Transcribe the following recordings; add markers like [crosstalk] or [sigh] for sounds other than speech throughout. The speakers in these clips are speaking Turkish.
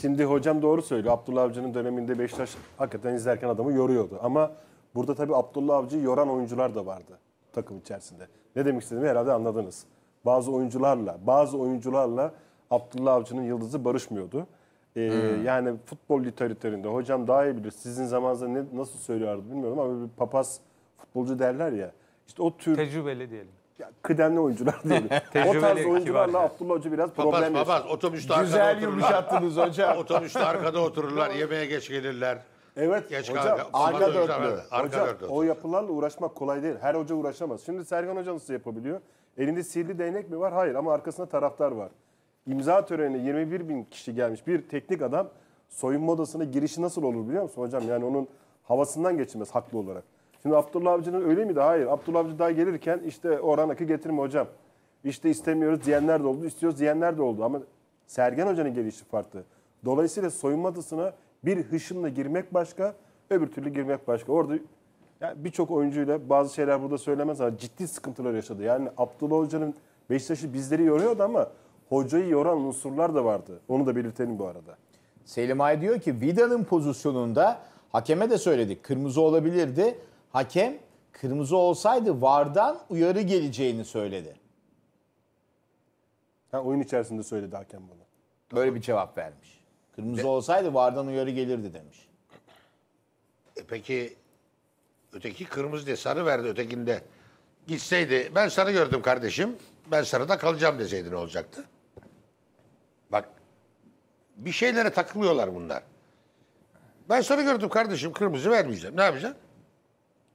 Şimdi hocam doğru söylüyor. Abdullah Avcı'nın döneminde Beşiktaş hakikaten izlerken adamı yoruyordu. Ama burada tabii Abdullah Avcı'yı yoran oyuncular da vardı takım içerisinde. Ne demek istediğimi herhalde anladınız. Bazı oyuncularla, bazı oyuncularla Abdullah Avcı'nın yıldızı barışmıyordu. Ee, hmm. Yani futbol literatüründe hocam daha iyi bilir. Sizin zamanınızda ne, nasıl söylüyordu bilmiyorum ama bir papaz futbolcu derler ya. İşte o tür... Tecrübeli diyelim kıdemli oyuncular [laughs] diyelim. o tarz oyuncularla Abdullah Hoca biraz papaz, problem yaşıyor. Papaz otobüste Güzel arkada otururlar. Güzel yumuşattınız hocam. [laughs] otobüste arkada otururlar, yemeğe geç gelirler. Evet geç hocam arka, arka dörtlü. Arka o yapılarla uğraşmak kolay değil. Her hoca uğraşamaz. Şimdi Sergen Hoca nasıl yapabiliyor? Elinde sihirli değnek mi var? Hayır ama arkasında taraftar var. İmza törenine 21 bin kişi gelmiş bir teknik adam soyunma odasına girişi nasıl olur biliyor musun hocam? Yani onun havasından geçilmez haklı olarak. Şimdi Abdullah Avcı'nın öyle miydi? Hayır. Abdullah Avcı daha gelirken işte Orhan Ak'ı getirme hocam. İşte istemiyoruz diyenler de oldu, istiyoruz diyenler de oldu. Ama Sergen Hoca'nın gelişi farklı. Dolayısıyla soyunma odasına bir hışımla girmek başka, öbür türlü girmek başka. Orada yani birçok oyuncuyla bazı şeyler burada söylemez ama ciddi sıkıntılar yaşadı. Yani Abdullah Hoca'nın Beşiktaş'ı bizleri yoruyordu ama hocayı yoran unsurlar da vardı. Onu da belirtelim bu arada. Selim Ay diyor ki Vida'nın pozisyonunda hakeme de söyledik kırmızı olabilirdi hakem kırmızı olsaydı VAR'dan uyarı geleceğini söyledi. Ha, oyun içerisinde söyledi hakem bunu. Böyle bir cevap vermiş. Kırmızı Ve- olsaydı VAR'dan uyarı gelirdi demiş. E peki öteki kırmızı diye sarı verdi ötekinde. Gitseydi ben sarı gördüm kardeşim. Ben sarıda kalacağım deseydi ne olacaktı? Bak bir şeylere takılıyorlar bunlar. Ben sarı gördüm kardeşim kırmızı vermeyeceğim. Ne yapacağım?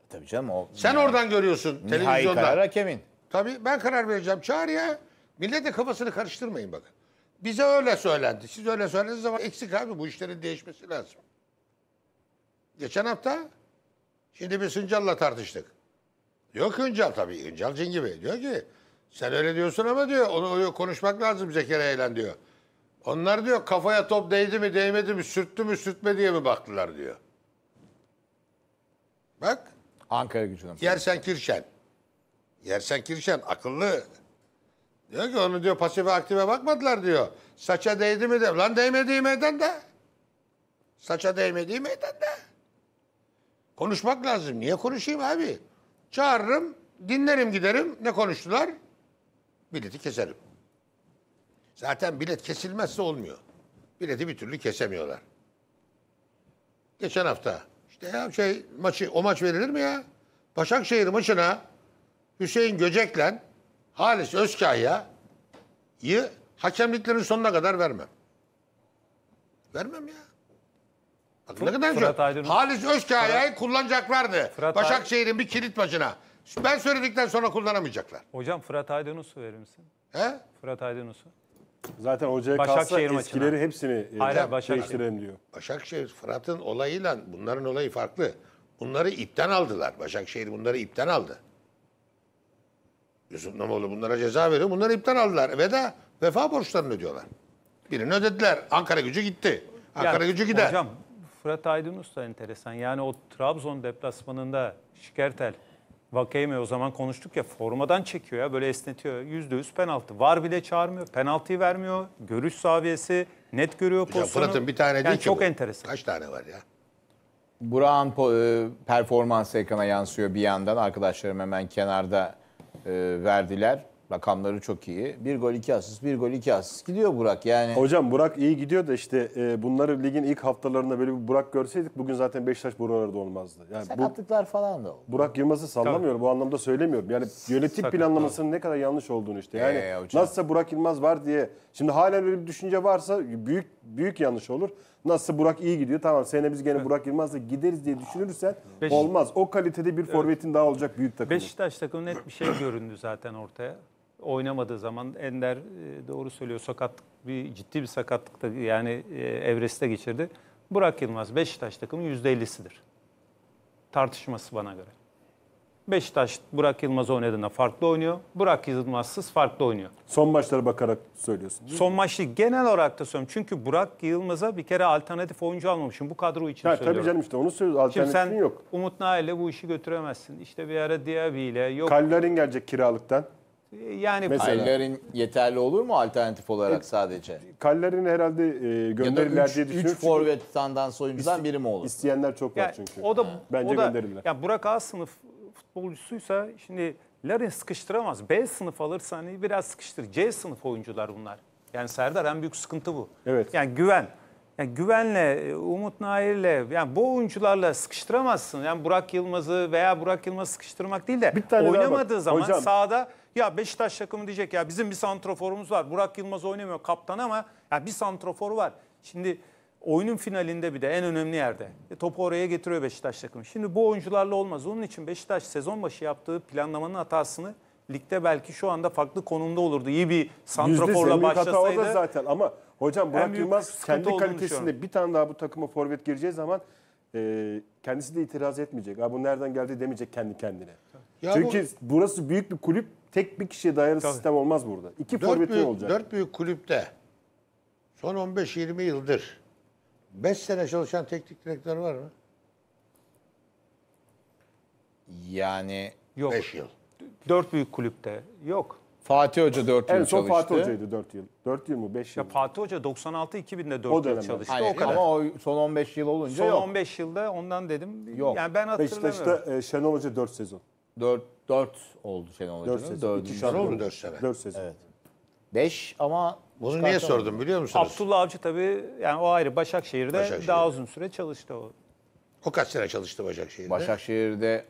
Tabii canım o. Sen yani, oradan görüyorsun nihai televizyonda. karar hakemin. Tabii ben karar vereceğim. Çağır ya. Millete kafasını karıştırmayın bakın. Bize öyle söylendi. Siz öyle söylediğiniz zaman eksik abi bu işlerin değişmesi lazım. Geçen hafta şimdi bir Sıncal'la tartıştık. Yok Hıncal tabii. Hıncal cin gibi. Diyor ki sen öyle diyorsun ama diyor onu, onu konuşmak lazım Zekeriya ile diyor. Onlar diyor kafaya top değdi mi değmedi mi sürttü mü sürtme diye mi baktılar diyor. Bak Ankara gücüne. Yersen Kirşen. Yersen Kirşen akıllı. Diyor ki onu diyor pasife aktive bakmadılar diyor. Saça değdi mi de. Lan değmediği meydanda. Saça değmediği meydanda. Konuşmak lazım. Niye konuşayım abi? Çağırırım, dinlerim giderim. Ne konuştular? Bileti keserim. Zaten bilet kesilmezse olmuyor. Bileti bir türlü kesemiyorlar. Geçen hafta işte ya şey maçı o maç verilir mi ya? Başakşehir maçına Hüseyin Göcek'le Halis Özkaya'yı hakemliklerin sonuna kadar vermem. Vermem ya. Bak ne kadar Fırat Halis Özkaya'yı kullanacaklardı. Fırat Başakşehir'in bir kilit maçına. Ben söyledikten sonra kullanamayacaklar. Hocam Fırat Aydınus'u verir misin? He? Fırat Aydınus'u. Zaten hocaya kalsa Başakşehir eskileri hepsini e, değiştirelim diyor. Başakşehir, Fırat'ın olayıyla bunların olayı farklı. Bunları ipten aldılar. Başakşehir bunları ipten aldı. Yusuf Namoğlu bunlara ceza veriyor. Bunları ipten aldılar. Veda vefa borçlarını ödüyorlar. Birini ödediler. Ankara gücü gitti. Ankara Ya, gücü gider. Hocam Fırat Aydın Usta enteresan. Yani o Trabzon deplasmanında Şikertel Vakeyme o zaman konuştuk ya formadan çekiyor ya böyle esnetiyor. Yüzde yüz penaltı. Var bile çağırmıyor. Penaltıyı vermiyor. Görüş saviyesi net görüyor pozisyonu. Fırat'ın bir tane yani değil çok bu. enteresan. Kaç tane var ya? Burak'ın e, performans ekrana yansıyor bir yandan. Arkadaşlarım hemen kenarda e, verdiler. Rakamları çok iyi. Bir gol iki asist, bir gol iki asist gidiyor Burak yani. Hocam Burak iyi gidiyor da işte e, bunları ligin ilk haftalarında böyle bir Burak görseydik bugün zaten Beşiktaş buralarda olmazdı. Yani Sakatlıklar bu, falan da oldu. Burak Yılmaz'ı sallamıyorum bu anlamda söylemiyorum. Yani yönetim Sakatlar. planlamasının ne kadar yanlış olduğunu işte. Yani ee, hocam. nasılsa Burak Yılmaz var diye. Şimdi hala öyle bir düşünce varsa büyük büyük yanlış olur. Nasılsa Burak iyi gidiyor. Tamam sene biz gene Burak Yılmaz'la gideriz diye düşünürsen Beş... olmaz. O kalitede bir forvetin evet. daha olacak büyük takım. Beşiktaş takımı net bir şey göründü zaten ortaya oynamadığı zaman Ender e, doğru söylüyor sakat bir ciddi bir sakatlıkta yani e, evreste geçirdi. Burak Yılmaz Beşiktaş takımı %50'sidir. Tartışması bana göre. Beşiktaş Burak Yılmaz oynadığında farklı oynuyor. Burak Yılmazsız farklı oynuyor. Son maçlara bakarak söylüyorsun. Son maçı genel olarak da söylüyorum. Çünkü Burak Yılmaz'a bir kere alternatif oyuncu almamışım. Bu kadro için ha, söylüyorum. Tabii canım işte onu söylüyorum Alternatifin Şimdi sen yok. Umut Nail'le bu işi götüremezsin. İşte bir ara Diaby ile yok. Kallerin gelecek kiralıktan. Yani Kallerin yeterli olur mu alternatif olarak e, sadece? Kallerin herhalde e, gönderiler diye düşünüyorum. 3 Çünkü forvet'ten oyuncudan biri mi olur? İsteyenler çok var Ya çünkü. O da Bence o da, gönderirler. Ya Burak A sınıf futbolcusuysa şimdi Larin sıkıştıramaz. B sınıf alırsa hani biraz sıkıştır. C sınıf oyuncular bunlar. Yani Serdar en büyük sıkıntı bu. Evet. Yani güven. Yani güvenle, Umut Nair'le yani bu oyuncularla sıkıştıramazsın. Yani Burak Yılmaz'ı veya Burak Yılmaz'ı sıkıştırmak değil de Bir tane oynamadığı zaman Hocam. sahada ya Beşiktaş takımı diyecek ya bizim bir santroforumuz var. Burak Yılmaz oynamıyor kaptan ama ya bir santrofor var. Şimdi oyunun finalinde bir de en önemli yerde. E, topu oraya getiriyor Beşiktaş takımı. Şimdi bu oyuncularla olmaz. Onun için Beşiktaş sezon başı yaptığı planlamanın hatasını ligde belki şu anda farklı konumda olurdu. İyi bir santroforla başlasaydı. Hata zaten ama hocam Burak Yılmaz kendi kalitesinde bir tane daha bu takıma forvet gireceği zaman e, kendisi de itiraz etmeyecek. Abi bu nereden geldi demeyecek kendi kendine. Ya Çünkü bu... burası büyük bir kulüp Tek bir kişiye dayalı Tabii. sistem olmaz burada. İki dört büyük, olacak. Dört büyük kulüpte son 15-20 yıldır 5 sene çalışan teknik direktör var mı? Yani 5 yıl. Dört büyük kulüpte yok. Fatih Hoca 4 yıl en son çalıştı. Fatih Hoca'ydı 4 yıl. 4 yıl mı 5 yıl? Ya Fatih Hoca 96-2000'de 4 yıl çalıştı. Hayır, o kadar. Ama o son 15 yıl olunca son yok. Son 15 yılda ondan dedim. Yok. Yani ben hatırlamıyorum. Beşiktaş'ta e, Şenol Hoca 4 sezon. 4 4 oldu Şenol Hoca'nın. 4 sezon. 4. Şampiyon oldu 4 sene. 4 sezon. Evet. 5 ama bunu niye sordum biliyor musunuz? Abdullah Avcı tabii yani o ayrı Başakşehir'de, Başakşehir'de. daha uzun süre çalıştı o. O kaç sene çalıştı Başakşehir'de? Başakşehir'de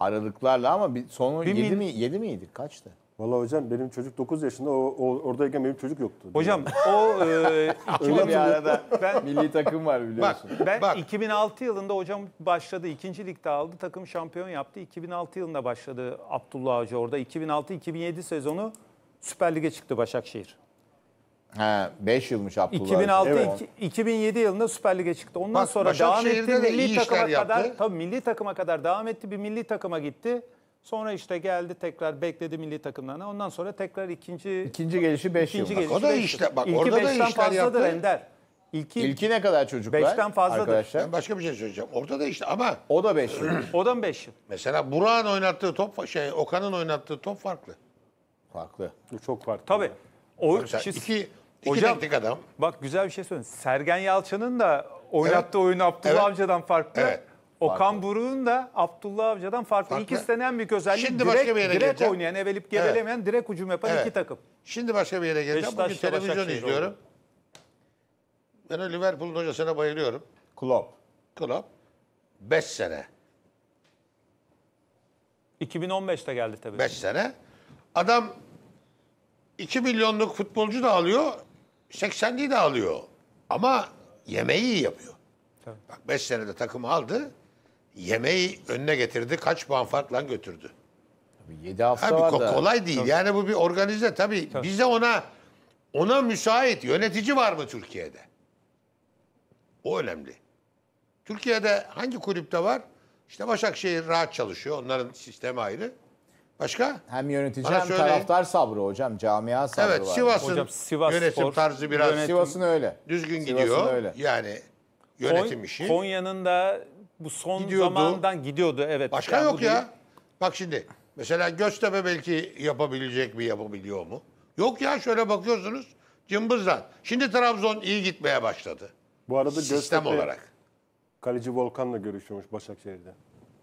aralıklarla ama bir sonu bir 7 mi 7 miydi? Kaçtı? Vallahi hocam benim çocuk 9 yaşında o, o oradayken benim çocuk yoktu. Hocam o e, 2000 [laughs] bir arada ben milli takım var biliyorsun. Bak, ben bak. 2006 yılında hocam başladı. ikinci ligde aldı. Takım şampiyon yaptı. 2006 yılında başladı Abdullah Hoca orada. 2006-2007 sezonu Süper Lig'e çıktı Başakşehir. Ha, 5 yılmış Abdullah 2006 evet. 2007 yılında Süper Lig'e çıktı. Ondan Bak, sonra devam etti milli takıma kadar tabii milli takıma kadar devam etti. Bir milli takıma gitti. Sonra işte geldi tekrar bekledi milli takımlarına. Ondan sonra tekrar ikinci ikinci gelişi 5 yıl. Bak o da beş işte, bak İlki orada da beşten işler fazladır yaptı. Ender. İlki, İlki ne kadar çocuklar? Beşten fazladır. Arkadaşlar. Ben başka bir şey söyleyeceğim. Orada da işte ama O da 5 yıl. O da mı beş yıl? mesela Burak'ın oynattığı top şey Okan'ın oynattığı top farklı. Farklı. Çok farklı. Tabii. O Mesela kişi- iki, iki Hocam- adam. Bak güzel bir şey söyledin. Sergen Yalçın'ın da oynattığı oyun Abdullah Evet. Avcı'dan farklı. Evet. Okan Buruk'un da Abdullah Avcı'dan farklı. farklı. İkisi de büyük özelliği Şimdi direkt, başka bir yere direkt geleceğim. oynayan, evelip gevelemeyen, evet. direkt hücum yapan Evet. iki takım. Şimdi başka bir yere geleceğim. Bugün televizyon Başakşehir izliyorum. oldu. Ben o Liverpool'un hocasına bayılıyorum. Klopp. Klopp. Beş sene. 2015'te geldi tabii. Beş sene. Adam 2 milyonluk futbolcu da alıyor, 80'liği de alıyor. Ama yemeği iyi yapıyor. Bak 5 senede takımı aldı, yemeği önüne getirdi. Kaç puan farkla götürdü. Tabii 7 hafta Abi, var Kolay değil. Tabii. Yani bu bir organize. Tabii, Tabii. bize ona ona müsait yönetici var mı Türkiye'de? O önemli. Türkiye'de hangi kulüpte var? İşte Başakşehir rahat çalışıyor. Onların sistemi ayrı. Başka? Hem yönetici Bana hem söyleyin. taraftar sabrı hocam. Camia sabrı evet, var. Sivas'ın Sivas yönetim Spor tarzı biraz yönetim- Sivas'ın öyle. düzgün Sivas'ın gidiyor. öyle. Yani yönetim Kon- işi. Konya'nın da bu son gidiyordu. zamandan gidiyordu evet. Başka yani yok ya. Değil. Bak şimdi mesela Göztepe belki yapabilecek mi yapabiliyor mu? Yok ya şöyle bakıyorsunuz cımbızla. Şimdi Trabzon iyi gitmeye başladı. Bu arada Sistem Göztepe olarak. kaleci Volkan'la görüşüyormuş Başakşehir'de.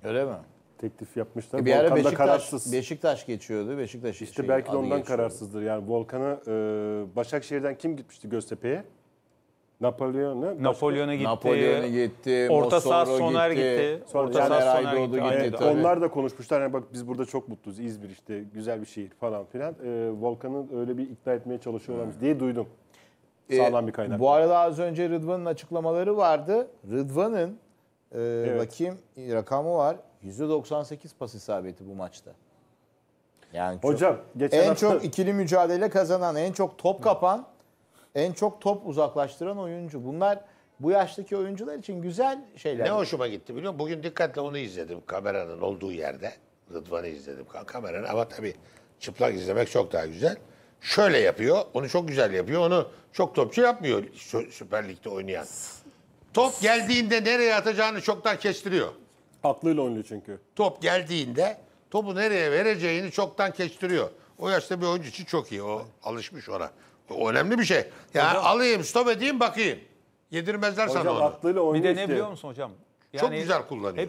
Öyle mi? Teklif yapmışlar. E bir ara Beşiktaş, kararsız. Beşiktaş geçiyordu. Beşiktaş İşte şey, belki de ondan geçiyordu. kararsızdır. Yani Volkan'a e, Başakşehir'den kim gitmişti Göztepe'ye? Napolyon'a Napolyon'a gitti. Napolyon'a gitti. Orta saha Soner gitti. gitti. Orta yani saha Soner gitti. gitti evet, tabii. onlar da konuşmuşlar. Yani bak biz burada çok mutluyuz. İzmir işte güzel bir şehir falan filan. Ee, Volkan'ın öyle bir ikna etmeye çalışıyorlarmış diye duydum. Ee, Sağlam bir kaynak. Bu arada az önce Rıdvan'ın açıklamaları vardı. Rıdvan'ın e, evet. bakayım rakamı var. %98 pas isabeti bu maçta. Yani çok, Hocam geçen en hafta... çok ikili mücadele kazanan, en çok top kapan en çok top uzaklaştıran oyuncu. Bunlar bu yaştaki oyuncular için güzel şeyler. Ne hoşuma gitti biliyor musun? Bugün dikkatle onu izledim kameranın olduğu yerde. Rıdvan'ı izledim kameranın ama tabii çıplak izlemek çok daha güzel. Şöyle yapıyor, onu çok güzel yapıyor, onu çok topçu yapmıyor Süper Lig'de oynayan. Top geldiğinde nereye atacağını çoktan kestiriyor. Aklıyla oynuyor çünkü. Top geldiğinde topu nereye vereceğini çoktan kestiriyor. O yaşta bir oyuncu için çok iyi, o alışmış ona. O önemli bir şey. Yani hocam, alayım, stop edeyim, bakayım. Yedirmezler hocam, sana onu. aklıyla oynuyor. Bir de ne biliyor musun hocam? Yani, Çok güzel kullanıyor.